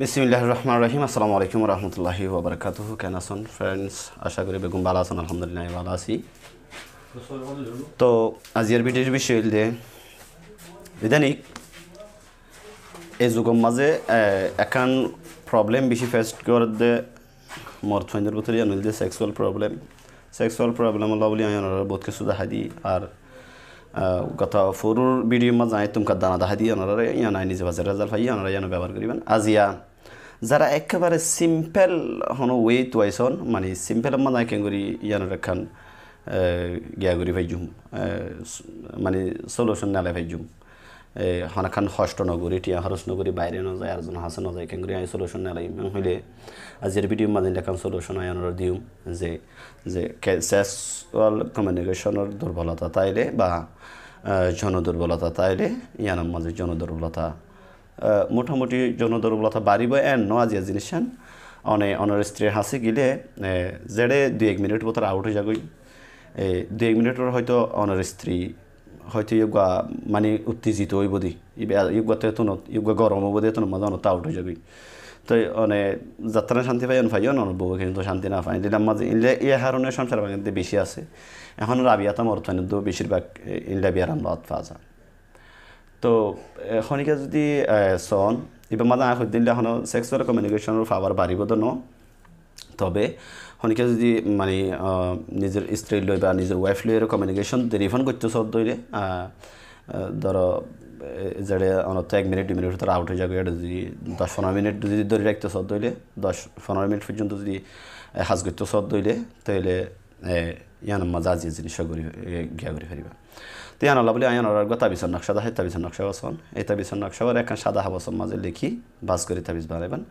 বিসমিল্লাহ রহমান রহিম আসসালামু আলাইকুম রহমতুল্লাহি ওবরকাত কেন আসুন ফ্রেন্ডস আশা করি বেগম ভালো আছেন আলহামদুলিল্লাহ ভালো আছি তো আজিয়ার ভিডিওর বিষয় যে ইদানিক এই যুগের মাঝে এখন প্রবলেম বেশি ফেস করতে মোর ছন্দের ভিতরে জানিল যে সেক্সুয়াল প্রবলেম সেক্সুয়াল প্রবলেম হলো বলে আমি বহুত কিছু দেখা দিই আর গত ফুরুর ভিডিওর মা যায় তুমি দানা দাহা দিয়ে ওনারা ইয়ান আই নিজে বাজারে রেজাল্ট পাই ওনারা ইয়ানো ব্যবহার করিবেন আজিয়া যারা একেবারে সিম্পল হন ওয়ে তুয়াইছন মানে সিম্পল মা যায় কেঙ্গুরি ইয়ানোর একখান গিয়া করি ভাইজুম মানে সলিউশন নালে ভাইজুম হনাখান ষষ্ঠ নগরী টিয়া হরস নগরী বাইরে নজায় আরজন হাসে নজায় কেঙ্গুরি আই সলিউশন নেলাই ইমান হইলে আজির ভিডিও মাঝে লেখান সলিউশন আই অনুরোধ দিউম যে যে সেক্সুয়াল কমিউনিকেশনের দুর্বলতা তাইলে বা জন দুর্বলতা তাইলে ইয়ানোর মাঝে জন দুর্বলতা মোটামুটি জন দুর্বলতা বাড়িব এন ন আজি জিনিসান অনে অনর স্ত্রী হাসি গিলে জেড়ে দুই এক মিনিট বোতার আউট হয়ে যাগই দুই এক মিনিটের হয়তো অনর স্ত্রী হয়তো ইয়োগা মানে উত্তেজিত হইব দি ইয়োগা তো এতন ইয়োগা গরম বোধে এত মজা অনত আউট হয়ে যাবি তো মানে যাত্রা শান্তি পাই পাই অনুভব কিন্তু শান্তি না পাই দিলাম মাঝে ইলে এ হারণে সংসার বাঙালিতে বেশি আছে এখন মরত অর্থনীতি বেশিরভাগ ইল্লা বিয়ারাম রাত পাওয়া যায় তো এখনিকা যদি চন এবার মাঝে আহ দিলে এখন সেক্সুয়াল কমিউনিকেশনের ফাওয়ার বাড়িব তো ন তবে অনেকে যদি মানে নিজের স্ত্রী লই বা নিজের ওয়াইফ লইয়ের কমিউনিকেশন রিফান করতে সব দইলে ধরো যে অনত এক মিনিট দুই মিনিট ভিতরে আউট হয়ে যাবে এটা যদি দশ পনেরো মিনিট যদি ধরে রাখতে সব দইলে দশ পনেরো মিনিট পর্যন্ত যদি হাজ করতে সব দইলে তাহলে ইয়ান মজা যি জিনিস ঘূৰি গিয়া ঘূৰি ফেৰিবা তো ইয়ান ওলাব বুলি আয়ান ওলাৰ গৈ তাবিচৰ নক্সা সেই তাবিচৰ নক্সা বচন এই তাবিচৰ নক্সা বাৰ এখন সাদা হাবচৰ মাজে লিখি বাজ কৰি তাবিজ বানাইবান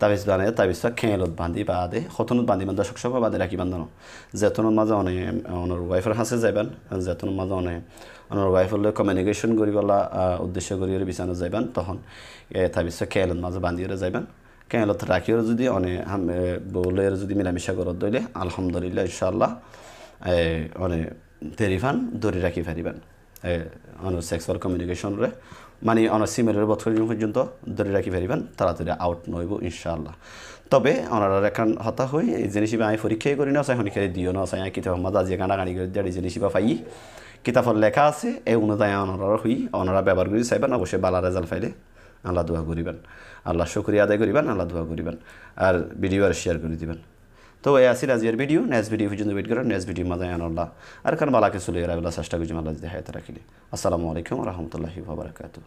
তাবিজ বানাই তাবিজটা খেলত বান্ধি বা দে সতনত বান্ধিবান দশক সভা বান্ধি ৰাখিবান জানো জেতনৰ মাজে অনে অনৰ ৱাইফৰ হাঁচে যাইবেন জেতনৰ মাজে অনে অনৰ ৱাইফলৈ কমিউনিকেশ্যন কৰিবলা উদ্দেশ্য কৰি বিচাৰণে যাইবেন তখন তাবিজটা খেলত মাজে বান্ধি যাইবান কেনত রাখিও যদি অনে বউলের যদি মিলামিশা করত দইলে আলহামদুলিল্লাহ ইনশাআল্লাহ অনে তেরিফান দৌড়ে রাখি ফারিবান অন সেক্সুয়াল কমিউনিকেশনরে মানে অন সিমেলের বছর পর্যন্ত ধরে রাখি ফেরিবেন তাড়াতাড়ি আউট নইব ইনশাআল্লাহ তবে ওনারা এখন হতা হই এই জিনিস আমি পরীক্ষাই করি না চাই শনিকারে দিও না চাই কিতাব মাদা যে গানা গানি করে দিয়ে জিনিস পাই কিতাবর লেখা আছে এই অনুযায়ী ওনারা হই ওনারা ব্যবহার করে চাইবেন অবশ্যই বালা রেজাল্ট ফাইলে আল্লাহ দোয়া করিবেন আল্লাহ শুক্রিয়া আদায় করিবেন আল্লাহ দোয়া করিবেন আর ভিডিও আর শেয়ার করে দিবেন তো এই આસી আজিয়ার ভিডিও નેક્સ્ટ ভিডিও પર્યন্ত ওয়েট করেন নেক্সট ভিডিও মাদায় আনাল্লাহ আর খান মালাকে সুলে রাবেলা চেষ্টা করছি মাল্লা যদি হায়াত রাখিলে আসসালামু আলাইকুম রহমতুল্লাহি বাবরকাতু